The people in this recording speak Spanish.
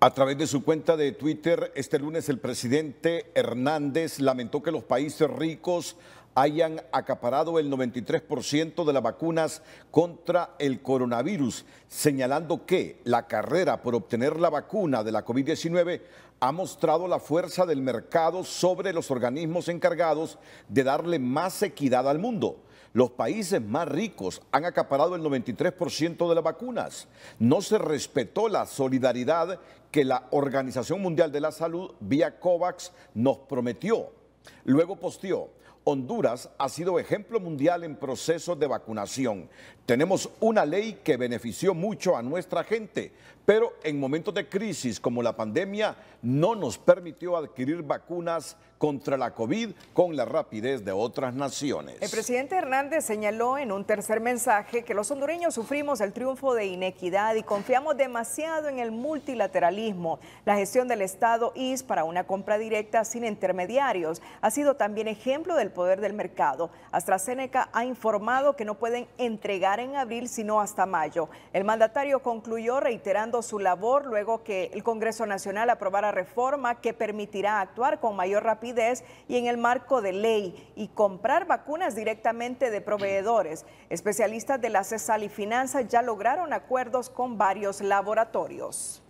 A través de su cuenta de Twitter, este lunes el presidente Hernández lamentó que los países ricos hayan acaparado el 93% de las vacunas contra el coronavirus, señalando que la carrera por obtener la vacuna de la COVID-19 ha mostrado la fuerza del mercado sobre los organismos encargados de darle más equidad al mundo. Los países más ricos han acaparado el 93% de las vacunas. No se respetó la solidaridad que la Organización Mundial de la Salud, vía COVAX, nos prometió. Luego posteó, Honduras ha sido ejemplo mundial en procesos de vacunación. Tenemos una ley que benefició mucho a nuestra gente, pero en momentos de crisis como la pandemia no nos permitió adquirir vacunas contra la COVID con la rapidez de otras naciones. El presidente Hernández señaló en un tercer mensaje que los hondureños sufrimos el triunfo de inequidad y confiamos demasiado en el multilateralismo. La gestión del Estado IS para una compra directa sin intermediarios ha sido también ejemplo del poder del mercado. AstraZeneca ha informado que no pueden entregar en abril sino hasta mayo. El mandatario concluyó reiterando su labor luego que el Congreso Nacional aprobara reforma que permitirá actuar con mayor rapidez y en el marco de ley y comprar vacunas directamente de proveedores. Especialistas de la CESAL y Finanzas ya lograron acuerdos con varios laboratorios.